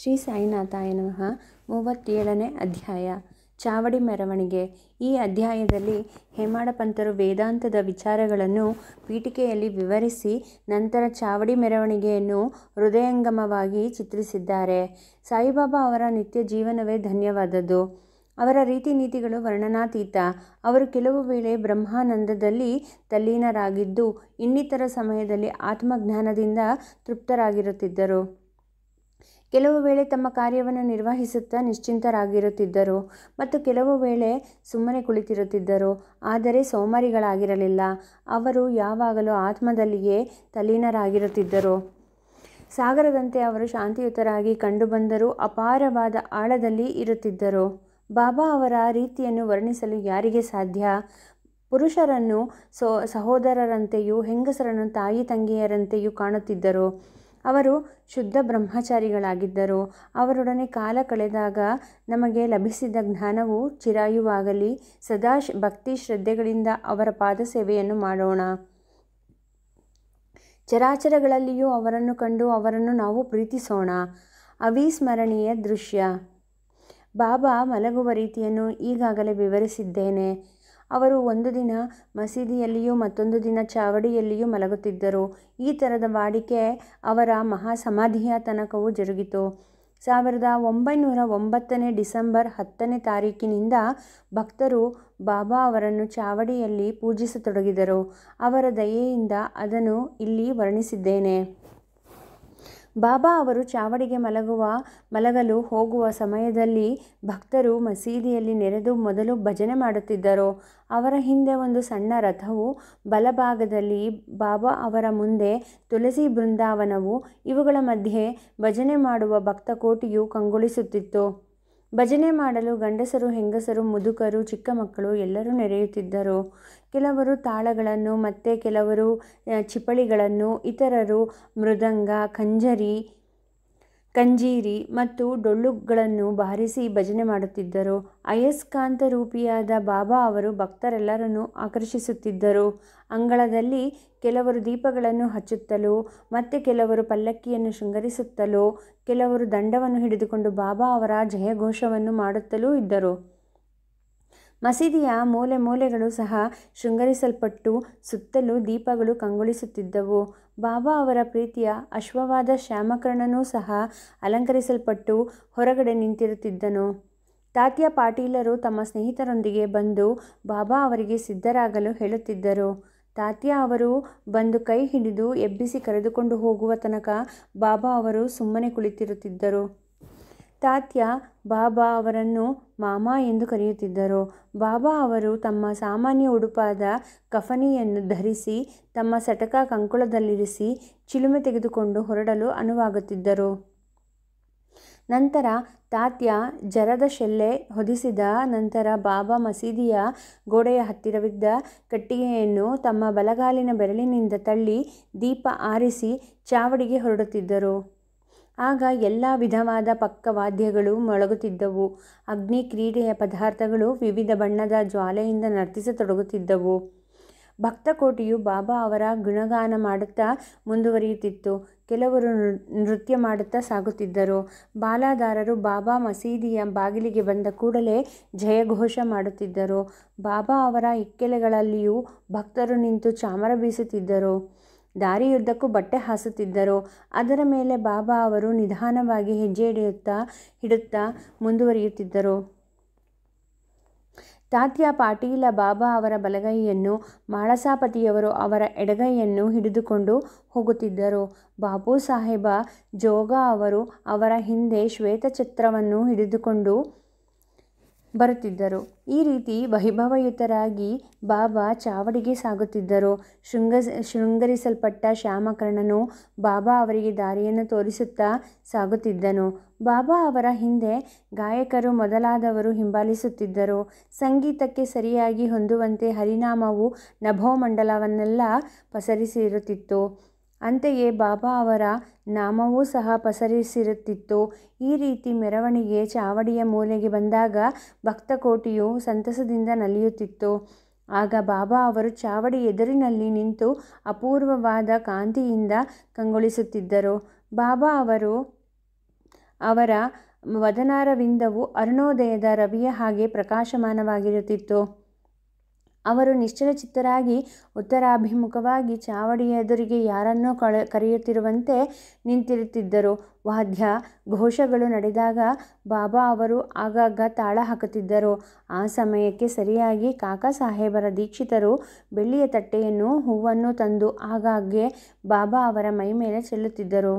ಶ್ರೀ ಸಾಯಿನಾಥಾಯ ನಮಃ ಮೂವತ್ತೇಳನೇ ಅಧ್ಯಾಯ ಚಾವಡಿ ಮೆರವಣಿಗೆ ಈ ಅಧ್ಯಾಯದಲ್ಲಿ ಹೇಮಾಡ ವೇದಾಂತದ ವಿಚಾರಗಳನ್ನು ಪೀಠಿಕೆಯಲ್ಲಿ ವಿವರಿಸಿ ನಂತರ ಚಾವಡಿ ಮೆರವಣಿಗೆಯನ್ನು ಹೃದಯಂಗಮವಾಗಿ ಚಿತ್ರಿಸಿದ್ದಾರೆ ಸಾಯಿಬಾಬಾ ಅವರ ನಿತ್ಯ ಜೀವನವೇ ಧನ್ಯವಾದದ್ದು ಅವರ ರೀತಿ ನೀತಿಗಳು ವರ್ಣನಾತೀತ ಅವರು ಕೆಲವು ವೇಳೆ ಬ್ರಹ್ಮಾನಂದದಲ್ಲಿ ತಲ್ಲೀನರಾಗಿದ್ದು ಇನ್ನಿತರ ಸಮಯದಲ್ಲಿ ಆತ್ಮಜ್ಞಾನದಿಂದ ತೃಪ್ತರಾಗಿರುತ್ತಿದ್ದರು ಕೆಲವು ವೇಳೆ ತಮ್ಮ ಕಾರ್ಯವನ್ನು ನಿರ್ವಹಿಸುತ್ತಾ ನಿಶ್ಚಿಂತರಾಗಿರುತ್ತಿದ್ದರು ಮತ್ತು ಕೆಲವು ವೇಳೆ ಸುಮ್ಮನೆ ಕುಳಿತಿರುತ್ತಿದ್ದರು ಆದರೆ ಸೋಮಾರಿಗಳಾಗಿರಲಿಲ್ಲ ಅವರು ಯಾವಾಗಲೂ ಆತ್ಮದಲ್ಲಿಯೇ ತಲ್ಲೀನರಾಗಿರುತ್ತಿದ್ದರು ಸಾಗರದಂತೆ ಅವರು ಶಾಂತಿಯುತರಾಗಿ ಕಂಡುಬಂದರೂ ಅಪಾರವಾದ ಆಳದಲ್ಲಿ ಇರುತ್ತಿದ್ದರು ಬಾಬಾ ಅವರ ರೀತಿಯನ್ನು ವರ್ಣಿಸಲು ಯಾರಿಗೆ ಸಾಧ್ಯ ಪುರುಷರನ್ನು ಸೋ ಸಹೋದರರಂತೆಯೂ ಹೆಂಗಸರನ್ನು ತಾಯಿ ತಂಗಿಯರಂತೆಯೂ ಕಾಣುತ್ತಿದ್ದರು ಅವರು ಶುದ್ಧ ಬ್ರಹ್ಮಚಾರಿಗಳಾಗಿದ್ದರು ಅವರೊಡನೆ ಕಾಲ ಕಳೆದಾಗ ನಮಗೆ ಲಭಿಸಿದ ಜ್ಞಾನವು ಚಿರಾಯುವಾಗಲಿ ಸದಾ ಭಕ್ತಿ ಶ್ರದ್ಧೆಗಳಿಂದ ಅವರ ಪಾದ ಸೇವೆಯನ್ನು ಮಾಡೋಣ ಚರಾಚರಗಳಲ್ಲಿಯೂ ಅವರನ್ನು ಕಂಡು ಅವರನ್ನು ನಾವು ಪ್ರೀತಿಸೋಣ ಅವಿಸ್ಮರಣೀಯ ದೃಶ್ಯ ಬಾಬಾ ಮಲಗುವ ರೀತಿಯನ್ನು ಈಗಾಗಲೇ ವಿವರಿಸಿದ್ದೇನೆ ಅವರು ಒಂದು ದಿನ ಮಸೀದಿಯಲ್ಲಿಯೂ ಮತ್ತೊಂದು ದಿನ ಚಾವಡಿಯಲ್ಲಿಯೂ ಮಲಗುತ್ತಿದ್ದರು ಈ ಥರದ ವಾಡಿಕೆ ಅವರ ಮಹಾ ಸಮಾಧಿಯ ತನಕವೂ ಜರುಗಿತು ಸಾವಿರದ ಒಂಬೈನೂರ ಒಂಬತ್ತನೇ ಡಿಸೆಂಬರ್ ಹತ್ತನೇ ತಾರೀಕಿನಿಂದ ಭಕ್ತರು ಬಾಬಾ ಅವರನ್ನು ಚಾವಡಿಯಲ್ಲಿ ಪೂಜಿಸತೊಡಗಿದರು ಅವರ ದಯೆಯಿಂದ ಅದನ್ನು ಇಲ್ಲಿ ವರ್ಣಿಸಿದ್ದೇನೆ ಬಾಬಾ ಅವರು ಚಾವಡಿಗೆ ಮಲಗುವ ಮಲಗಲು ಹೋಗುವ ಸಮಯದಲ್ಲಿ ಭಕ್ತರು ಮಸೀದಿಯಲ್ಲಿ ನೆರೆದು ಮೊದಲು ಭಜನೆ ಮಾಡುತ್ತಿದ್ದರು ಅವರ ಹಿಂದೆ ಒಂದು ಸಣ್ಣ ರಥವು ಬಲಭಾಗದಲ್ಲಿ ಬಾಬಾ ಅವರ ಮುಂದೆ ತುಳಸಿ ಬೃಂದಾವನವು ಇವುಗಳ ಮಧ್ಯೆ ಭಜನೆ ಮಾಡುವ ಭಕ್ತಕೋಟಿಯು ಕಂಗೊಳಿಸುತ್ತಿತ್ತು ಭಜನೆ ಮಾಡಲು ಗಂಡಸರು ಹೆಂಗಸರು ಮುದುಕರು ಚಿಕ್ಕ ಮಕ್ಕಳು ಎಲ್ಲರೂ ನೆರೆಯುತ್ತಿದ್ದರು ಕೆಲವರು ತಾಳಗಳನ್ನು ಮತ್ತೆ ಕೆಲವರು ಚಿಪಳಿಗಳನ್ನು ಇತರರು ಮೃದಂಗ ಖಂಜರಿ ಕಂಜೀರಿ ಮತ್ತು ಡೊಳ್ಳುಗಳನ್ನು ಬಾರಿಸಿ ಭಜನೆ ಮಾಡುತ್ತಿದ್ದರು ಅಯಸ್ಕಾಂತ ರೂಪಿಯಾದ ಬಾಬಾ ಅವರು ಭಕ್ತರೆಲ್ಲರನ್ನು ಆಕರ್ಷಿಸುತ್ತಿದ್ದರು ಅಂಗಳದಲ್ಲಿ ಕೆಲವರು ದೀಪಗಳನ್ನು ಹಚ್ಚುತ್ತಲೋ ಮತ್ತೆ ಕೆಲವರು ಪಲ್ಲಕ್ಕಿಯನ್ನು ಶೃಂಗರಿಸುತ್ತಲೋ ಕೆಲವರು ದಂಡವನ್ನು ಹಿಡಿದುಕೊಂಡು ಬಾಬಾ ಅವರ ಜಯಘೋಷವನ್ನು ಮಾಡುತ್ತಲೂ ಇದ್ದರು ಮಸೀದಿಯ ಮೂಲೆ ಮೂಲೆಗಳು ಸಹ ಶೃಂಗರಿಸಲ್ಪಟ್ಟು ಸುತ್ತಲೂ ದೀಪಗಳು ಕಂಗೊಳಿಸುತ್ತಿದ್ದವು ಬಾಬಾ ಅವರ ಪ್ರೀತಿಯ ಅಶ್ವವಾದ ಶ್ಯಾಮಕರ್ಣನೂ ಸಹ ಅಲಂಕರಿಸಲ್ಪಟ್ಟು ಹೊರಗಡೆ ನಿಂತಿರುತ್ತಿದ್ದನು ತಾತ್ಯ ಪಾಟೀಲರು ತಮ್ಮ ಸ್ನೇಹಿತರೊಂದಿಗೆ ಬಂದು ಬಾಬಾ ಅವರಿಗೆ ಸಿದ್ಧರಾಗಲು ಹೇಳುತ್ತಿದ್ದರು ತಾತ್ಯ ಅವರು ಬಂದು ಕೈ ಹಿಡಿದು ಎಬ್ಬಿಸಿ ಕರೆದುಕೊಂಡು ಹೋಗುವ ತನಕ ಬಾಬಾ ಅವರು ಸುಮ್ಮನೆ ಕುಳಿತಿರುತ್ತಿದ್ದರು ತಾತ್ಯ ಬಾಬಾ ಅವರನ್ನು ಮಾಮ ಎಂದು ಕರೆಯುತ್ತಿದ್ದರು ಬಾಬಾ ಅವರು ತಮ್ಮ ಸಾಮಾನ್ಯ ಉಡುಪಾದ ಕಫನಿಯನ್ನು ಧರಿಸಿ ತಮ್ಮ ಸಟಕ ಕಂಕುಳದಲ್ಲಿರಿಸಿ ಚಿಲುಮೆ ತೆಗೆದುಕೊಂಡು ಹೊರಡಲು ಅನುವಾಗುತ್ತಿದ್ದರು ನಂತರ ತಾತ್ಯ ಜರದ ಶೆಲ್ಲೆ ಹೊದಿಸಿದ ನಂತರ ಬಾಬಾ ಮಸೀದಿಯ ಗೋಡೆಯ ಹತ್ತಿರವಿದ್ದ ಕಟ್ಟಿಗೆಯನ್ನು ತಮ್ಮ ಬಲಗಾಲಿನ ಬೆರಳಿನಿಂದ ತಳ್ಳಿ ದೀಪ ಆರಿಸಿ ಚಾವಡಿಗೆ ಹೊರಡುತ್ತಿದ್ದರು ಆಗ ಎಲ್ಲ ವಿಧವಾದ ಪಕ್ಕ ವಾದ್ಯಗಳು ಮೊಳಗುತ್ತಿದ್ದವು ಅಗ್ನಿ ಕ್ರೀಡೆಯ ಪದಾರ್ಥಗಳು ವಿವಿಧ ಬಣ್ಣದ ಜ್ವಾಲೆಯಿಂದ ನರ್ತಿಸತೊಡಗುತ್ತಿದ್ದವು ಭಕ್ತಕೋಟಿಯು ಬಾಬಾ ಅವರ ಗುಣಗಾನ ಮಾಡುತ್ತಾ ಮುಂದುವರಿಯುತ್ತಿತ್ತು ಕೆಲವರು ನೃತ್ಯ ಮಾಡುತ್ತಾ ಸಾಗುತ್ತಿದ್ದರು ಬಾಲಾದಾರರು ಬಾಬಾ ಮಸೀದಿಯ ಬಾಗಿಲಿಗೆ ಬಂದ ಕೂಡಲೇ ಜಯಘೋಷ ಮಾಡುತ್ತಿದ್ದರು ಬಾಬಾ ಅವರ ಇಕ್ಕೆಲೆಗಳಲ್ಲಿಯೂ ಭಕ್ತರು ನಿಂತು ಚಾಮರ ಬೀಸುತ್ತಿದ್ದರು ದಾರಿಯುದ್ದಕ್ಕೂ ಬಟ್ಟೆ ಹಾಸುತ್ತಿದ್ದರು ಅದರ ಮೇಲೆ ಬಾಬಾ ಅವರು ನಿಧಾನವಾಗಿ ಹೆಜ್ಜೆ ಹಿಡಿಯುತ್ತಾ ಹಿಡುತ್ತಾ ಮುಂದುವರಿಯುತ್ತಿದ್ದರು ತಾತ್ಯ ಪಾಟೀಲ ಬಾಬಾ ಅವರ ಬಲಗೈಯನ್ನು ಮಾಳಸಾಪತಿಯವರು ಅವರ ಎಡಗೈಯನ್ನು ಹಿಡಿದುಕೊಂಡು ಹೋಗುತ್ತಿದ್ದರು ಬಾಬು ಸಾಹೇಬ ಜೋಗ ಅವರು ಅವರ ಹಿಂದೆ ಶ್ವೇತ ಚತ್ರವನ್ನು ಹಿಡಿದುಕೊಂಡು ಬರುತ್ತಿದ್ದರು ಈ ರೀತಿ ವೈಭವಯುತರಾಗಿ ಬಾಬಾ ಚಾವಡಿಗೆ ಸಾಗುತ್ತಿದ್ದರು ಶೃಂಗ ಶೃಂಗರಿಸಲ್ಪಟ್ಟ ಶ್ಯಾಮಕರ್ಣನು ಬಾಬಾ ಅವರಿಗೆ ದಾರಿಯನ್ನು ತೋರಿಸುತ್ತಾ ಸಾಗುತ್ತಿದ್ದನು ಬಾಬಾ ಅವರ ಹಿಂದೆ ಗಾಯಕರು ಮೊದಲಾದವರು ಹಿಂಬಾಲಿಸುತ್ತಿದ್ದರು ಸಂಗೀತಕ್ಕೆ ಸರಿಯಾಗಿ ಹೊಂದುವಂತೆ ಹರಿನಾಮವು ನಭೋಮಂಡಲವನ್ನೆಲ್ಲ ಪಸರಿಸಿರುತ್ತಿತ್ತು ಅಂತೆಯೇ ಬಾಬಾ ಅವರ ನಾಮವೂ ಸಹ ಪಸರಿಸಿರುತ್ತಿತ್ತು ಈ ರೀತಿ ಮೆರವಣಿಗೆ ಚಾವಡಿಯ ಮೂಲೆಗೆ ಬಂದಾಗ ಭಕ್ತಕೋಟಿಯು ಸಂತಸದಿಂದ ನಲಿಯುತ್ತಿತ್ತು ಆಗ ಬಾಬಾ ಅವರು ಚಾವಡಿ ಎದುರಿನಲ್ಲಿ ನಿಂತು ಅಪೂರ್ವವಾದ ಕಾಂತಿಯಿಂದ ಕಂಗೊಳಿಸುತ್ತಿದ್ದರು ಬಾಬಾ ಅವರು ಅವರ ವದನಾರವಿಂದವು ಅರುಣೋದಯದ ರವಿಯ ಹಾಗೆ ಪ್ರಕಾಶಮಾನವಾಗಿರುತ್ತಿತ್ತು ಅವರು ನಿಶ್ಚಲಚಿತ್ತರಾಗಿ ಉತ್ತರಾಭಿಮುಖವಾಗಿ ಚಾವಡಿಯ ಎದುರಿಗೆ ಯಾರನ್ನೋ ಕಳ ಕರೆಯುತ್ತಿರುವಂತೆ ನಿಂತಿರುತ್ತಿದ್ದರು ವಾದ್ಯ ಘೋಷಗಳು ನಡೆದಾಗ ಬಾಬಾ ಅವರು ಆಗಾಗ ತಾಳ ಹಾಕುತ್ತಿದ್ದರು ಆ ಸಮಯಕ್ಕೆ ಸರಿಯಾಗಿ ಕಾಕಾ ಸಾಹೇಬರ ದೀಕ್ಷಿತರು ಬೆಳ್ಳಿಯ ತಟ್ಟೆಯನ್ನು ಹೂವನ್ನು ತಂದು ಆಗಾಗ್ಗೆ ಬಾಬಾ ಅವರ ಮೈಮೇಲೆ ಚೆಲ್ಲುತ್ತಿದ್ದರು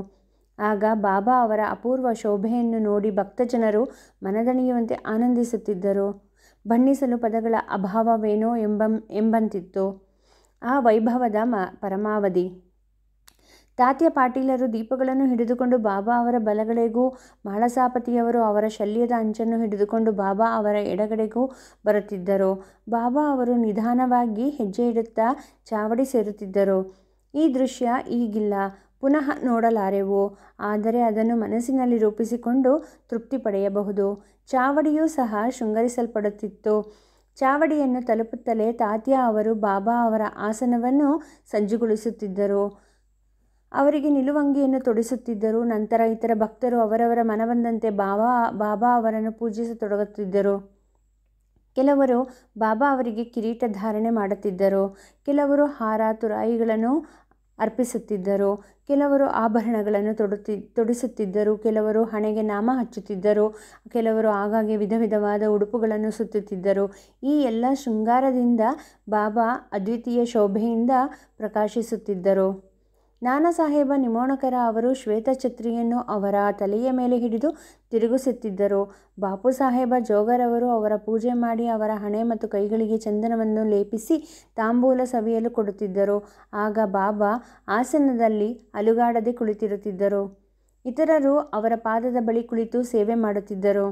ಆಗ ಬಾಬಾ ಅವರ ಅಪೂರ್ವ ಶೋಭೆಯನ್ನು ನೋಡಿ ಭಕ್ತ ಜನರು ಮನದಣಿಯುವಂತೆ ಆನಂದಿಸುತ್ತಿದ್ದರು ಬಣ್ಣಿಸಲು ಪದಗಳ ಅಭಾವವೇನೋ ಎಂಬ ಎಂಬಂತಿತ್ತು ಆ ವೈಭವದ ಮ ಪರಮಾವಧಿ ತಾತ್ಯ ಪಾಟೀಲರು ದೀಪಗಳನ್ನು ಹಿಡಿದುಕೊಂಡು ಬಾಬಾ ಅವರ ಬಲಗಡೆಗೂ ಮಾಳಸಾಪತಿಯವರು ಅವರ ಶಲ್ಯದ ಅಂಚನ್ನು ಹಿಡಿದುಕೊಂಡು ಬಾಬಾ ಅವರ ಎಡಗಡೆಗೂ ಬರುತ್ತಿದ್ದರು ಬಾಬಾ ಅವರು ನಿಧಾನವಾಗಿ ಹೆಜ್ಜೆ ಇಡುತ್ತಾ ಚಾವಡಿ ಸೇರುತ್ತಿದ್ದರು ಈ ದೃಶ್ಯ ಈಗಿಲ್ಲ ಪುನಃ ನೋಡಲಾರೆವು ಆದರೆ ಅದನ್ನು ಮನಸ್ಸಿನಲ್ಲಿ ರೂಪಿಸಿಕೊಂಡು ತೃಪ್ತಿ ಪಡೆಯಬಹುದು ಚಾವಡಿಯೂ ಸಹ ಶೃಂಗರಿಸಲ್ಪಡುತ್ತಿತ್ತು ಚಾವಡಿಯನ್ನು ತಲುಪುತ್ತಲೇ ತಾತ್ಯ ಅವರು ಬಾಬಾ ಅವರ ಆಸನವನ್ನು ಸಜ್ಜುಗೊಳಿಸುತ್ತಿದ್ದರು ಅವರಿಗೆ ನಿಲುವಂಗಿಯನ್ನು ತೊಡಿಸುತ್ತಿದ್ದರು ನಂತರ ಇತರ ಭಕ್ತರು ಅವರವರ ಮನಬಂದಂತೆ ಬಾಬಾ ಬಾಬಾ ಅವರನ್ನು ಪೂಜಿಸತೊಡಗುತ್ತಿದ್ದರು ಕೆಲವರು ಬಾಬಾ ಅವರಿಗೆ ಕಿರೀಟ ಧಾರಣೆ ಮಾಡುತ್ತಿದ್ದರು ಕೆಲವರು ಹಾರ ತುರಾಯಿಗಳನ್ನು ಅರ್ಪಿಸುತ್ತಿದ್ದರು ಕೆಲವರು ಆಭರಣಗಳನ್ನು ತೊಡುತ್ತಿ ತೊಡಿಸುತ್ತಿದ್ದರು ಕೆಲವರು ಹಣೆಗೆ ನಾಮ ಹಚ್ಚುತ್ತಿದ್ದರು ಕೆಲವರು ಆಗಾಗ್ಗೆ ವಿಧ ವಿಧವಾದ ಉಡುಪುಗಳನ್ನು ಸುತ್ತುತ್ತಿದ್ದರು ಈ ಎಲ್ಲ ಶೃಂಗಾರದಿಂದ ಬಾಬಾ ಅದ್ವಿತೀಯ ಶೋಭೆಯಿಂದ ಪ್ರಕಾಶಿಸುತ್ತಿದ್ದರು ನಾನಾ ಸಾಹೇಬ ನಿಮೋಣಕರ ಅವರು ಶ್ವೇತಛತ್ರಿಯನ್ನು ಅವರ ತಲೆಯ ಮೇಲೆ ಹಿಡಿದು ತಿರುಗಿಸುತ್ತಿದ್ದರು ಬಾಪು ಸಾಹೇಬ ಜೋಗರವರು ಅವರ ಪೂಜೆ ಮಾಡಿ ಅವರ ಹಣೆ ಮತ್ತು ಕೈಗಳಿಗೆ ಚಂದನವನ್ನು ಲೇಪಿಸಿ ತಾಂಬೂಲ ಸವಿಯಲು ಕೊಡುತ್ತಿದ್ದರು ಆಗ ಬಾಬಾ ಆಸನದಲ್ಲಿ ಅಲುಗಾಡದೆ ಕುಳಿತಿರುತ್ತಿದ್ದರು ಇತರರು ಅವರ ಪಾದದ ಬಳಿ ಕುಳಿತು ಸೇವೆ ಮಾಡುತ್ತಿದ್ದರು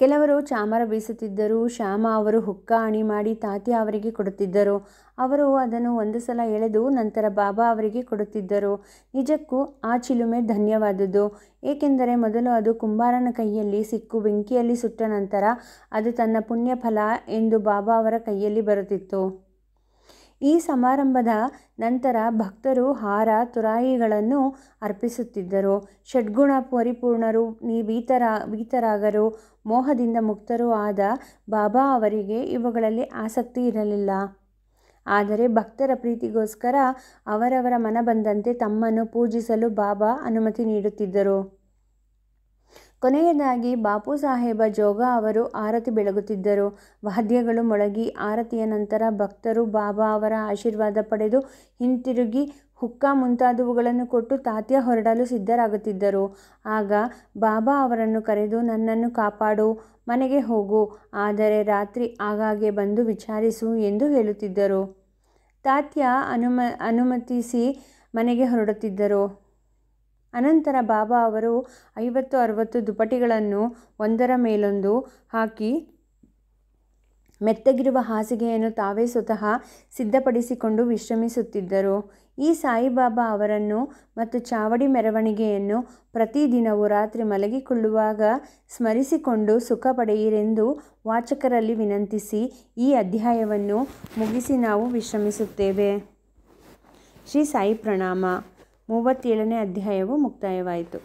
ಕೆಲವರು ಚಾಮರ ಬೀಸುತ್ತಿದ್ದರು ಶ್ಯಾಮ ಅವರು ಹುಕ್ಕ ಅಣಿ ಮಾಡಿ ತಾತಿ ಅವರಿಗೆ ಕೊಡುತ್ತಿದ್ದರು ಅವರು ಅದನ್ನು ಒಂದು ಸಲ ಎಳೆದು ನಂತರ ಬಾಬಾ ಅವರಿಗೆ ಕೊಡುತ್ತಿದ್ದರು ನಿಜಕ್ಕೂ ಆ ಚಿಲುಮೆ ಧನ್ಯವಾದದ್ದು ಏಕೆಂದರೆ ಮೊದಲು ಅದು ಕುಂಬಾರನ ಕೈಯಲ್ಲಿ ಸಿಕ್ಕು ಬೆಂಕಿಯಲ್ಲಿ ಸುಟ್ಟ ನಂತರ ಅದು ತನ್ನ ಪುಣ್ಯ ಫಲ ಎಂದು ಬಾಬಾ ಅವರ ಕೈಯಲ್ಲಿ ಬರುತ್ತಿತ್ತು ಈ ಸಮಾರಂಭದ ನಂತರ ಭಕ್ತರು ಹಾರ ತುರಾಯಿಗಳನ್ನು ಅರ್ಪಿಸುತ್ತಿದ್ದರು ಷಡ್ಗುಣ ಪರಿಪೂರ್ಣರು ಭೀತರ ಭೀತರಾಗರು ಮೋಹದಿಂದ ಮುಕ್ತರೂ ಆದ ಬಾಬಾ ಅವರಿಗೆ ಇವುಗಳಲ್ಲಿ ಆಸಕ್ತಿ ಇರಲಿಲ್ಲ ಆದರೆ ಭಕ್ತರ ಪ್ರೀತಿಗೋಸ್ಕರ ಅವರವರ ಮನ ಬಂದಂತೆ ತಮ್ಮನ್ನು ಪೂಜಿಸಲು ಬಾಬಾ ಅನುಮತಿ ನೀಡುತ್ತಿದ್ದರು ಕೊನೆಯದಾಗಿ ಬಾಪು ಸಾಹೇಬ ಜೋಗ ಅವರು ಆರತಿ ಬೆಳಗುತ್ತಿದ್ದರು ವಾದ್ಯಗಳು ಮೊಳಗಿ ಆರತಿಯ ನಂತರ ಭಕ್ತರು ಬಾಬಾ ಅವರ ಆಶೀರ್ವಾದ ಪಡೆದು ಹಿಂತಿರುಗಿ ಹುಕ್ಕ ಮುಂತಾದವುಗಳನ್ನು ಕೊಟ್ಟು ತಾತ್ಯ ಹೊರಡಲು ಸಿದ್ಧರಾಗುತ್ತಿದ್ದರು ಆಗ ಬಾಬಾ ಅವರನ್ನು ಕರೆದು ನನ್ನನ್ನು ಕಾಪಾಡು ಮನೆಗೆ ಹೋಗು ಆದರೆ ರಾತ್ರಿ ಆಗಾಗ್ಗೆ ಬಂದು ವಿಚಾರಿಸು ಎಂದು ಹೇಳುತ್ತಿದ್ದರು ತಾತ್ಯ ಅನುಮ ಅನುಮತಿಸಿ ಮನೆಗೆ ಹೊರಡುತ್ತಿದ್ದರು ಅನಂತರ ಬಾಬಾ ಅವರು ಐವತ್ತು ಅರವತ್ತು ದುಪಟಿಗಳನ್ನು ಒಂದರ ಮೇಲೊಂದು ಹಾಕಿ ಮೆತ್ತಗಿರುವ ಹಾಸಿಗೆಯನ್ನು ತಾವೇ ಸ್ವತಃ ಸಿದ್ಧಪಡಿಸಿಕೊಂಡು ವಿಶ್ರಮಿಸುತ್ತಿದ್ದರು ಈ ಸಾಯಿಬಾಬಾ ಅವರನ್ನು ಮತ್ತು ಚಾವಡಿ ಮೆರವಣಿಗೆಯನ್ನು ಪ್ರತಿದಿನವೂ ರಾತ್ರಿ ಮಲಗಿಕೊಳ್ಳುವಾಗ ಸ್ಮರಿಸಿಕೊಂಡು ಸುಖ ಪಡೆಯಿರೆಂದು ವಾಚಕರಲ್ಲಿ ವಿನಂತಿಸಿ ಈ ಅಧ್ಯಾಯವನ್ನು ಮುಗಿಸಿ ನಾವು ವಿಶ್ರಮಿಸುತ್ತೇವೆ ಶ್ರೀ ಸಾಯಿ ಪ್ರಣಾಮ ಮೂವತ್ತೇಳನೇ ಅಧ್ಯಾಯವು ಮುಕ್ತಾಯವಾಯಿತು